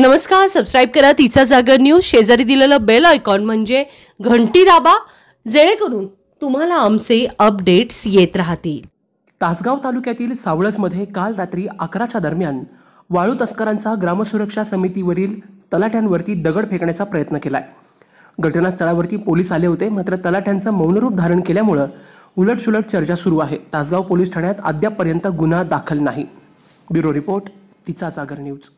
नमस्कार सबस्क्राईब करा तिचा जागर न्यूज शेजारी दिलेलं बेल आयकॉन म्हणजे घंटी दाबा जेणेकरून तुम्हाला आमचे अपडेट्स येत राहतील तासगाव तालुक्यातील सावळसमध्ये काल रात्री अकराच्या दरम्यान वाळू तस्करांचा ग्रामसुरक्षा समितीवरील तलाठ्यांवरती दगड फेकण्याचा प्रयत्न केलाय घटनास्थळावरती पोलीस आले होते मात्र तलाठ्यांचं मौनरूप धारण केल्यामुळं उलटसुलट चर्चा सुरू आहे तासगाव पोलीस ठाण्यात अद्यापपर्यंत गुन्हा दाखल नाही ब्युरो रिपोर्ट तिचा जागर न्यूज